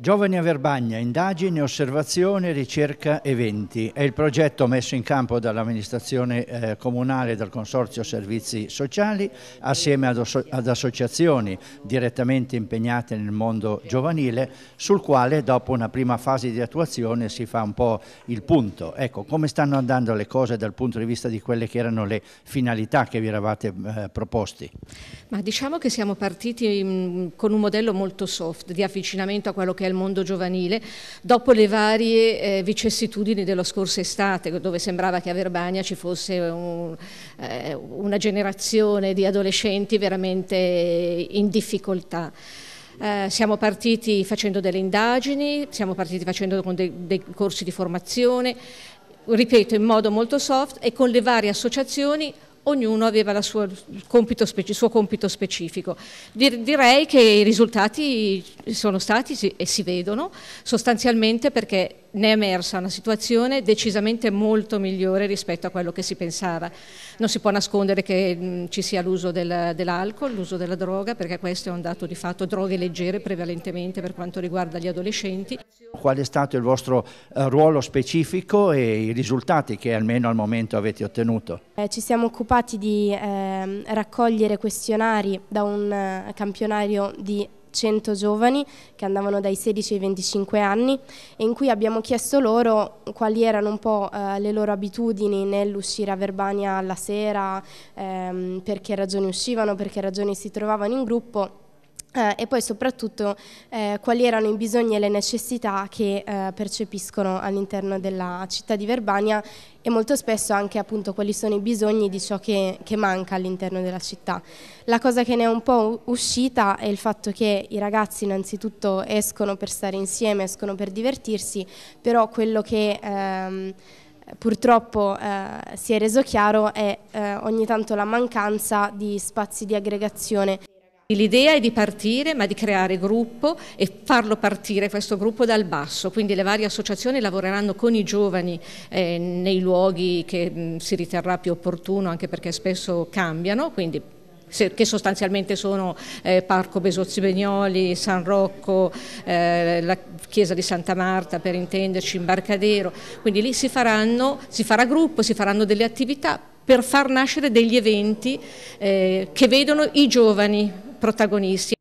Giovani a Verbagna, indagini, osservazione, ricerca eventi. È il progetto messo in campo dall'amministrazione eh, comunale e dal Consorzio Servizi Sociali assieme ad, associazioni direttamente impegnate nel mondo giovanile sul quale dopo una prima fase di attuazione si fa un po' il punto. Ecco, come stanno andando le cose dal punto di vista di quelle che erano le finalità che vi eravate eh, proposti? Ma diciamo che siamo partiti con un modello molto soft di avvicinamento a quello che al mondo giovanile dopo le varie eh, vicissitudini della scorsa estate, dove sembrava che a Verbania ci fosse un, eh, una generazione di adolescenti veramente in difficoltà. Eh, siamo partiti facendo delle indagini, siamo partiti facendo dei, dei corsi di formazione, ripeto in modo molto soft e con le varie associazioni ognuno aveva sua, il, compito speci- suo compito specifico. Direi che i risultati sono stati e si vedono sostanzialmente perché ne è emersa una situazione decisamente molto migliore rispetto a quello che si pensava. Non si può nascondere che mh, ci sia l'uso del, dell'alcol, l'uso della droga, perché questo è un dato di fatto, droghe leggere prevalentemente per quanto riguarda gli adolescenti. Qual è stato il vostro eh, ruolo specifico e i risultati che almeno al momento avete ottenuto? Eh, ci siamo occupati occupati di eh, raccogliere questionari da un eh, campionario di 100 giovani che andavano dai 16 ai 25 anni e in cui abbiamo chiesto loro quali erano un po' eh, le loro abitudini nell'uscire a Verbania alla sera, ehm, per che ragioni uscivano, per che ragioni si trovavano in gruppo eh, e poi soprattutto eh, quali erano i bisogni e le necessità che eh, percepiscono all'interno della città di Verbania e molto spesso anche appunto quali sono i bisogni di ciò che, che manca all'interno della città. La cosa che ne è un po' uscita è il fatto che i ragazzi innanzitutto escono per stare insieme, escono per divertirsi, però quello che... Ehm, purtroppo eh, si è reso chiaro è eh, ogni tanto la mancanza di spazi di aggregazione L'idea è di partire, ma di creare gruppo e farlo partire questo gruppo dal basso, quindi le varie associazioni lavoreranno con i giovani eh, nei luoghi che mh, mm, si riterrà più opportuno, anche perché spesso cambiano, quindi che sostanzialmente sono eh, Parco Besozzi Begnoli, San Rocco, eh, la chiesa di Santa Marta per intenderci, Imbarcadero, quindi lì si, faranno, si farà gruppo, si faranno delle attività per far nascere degli eventi eh, che vedono i giovani protagonisti.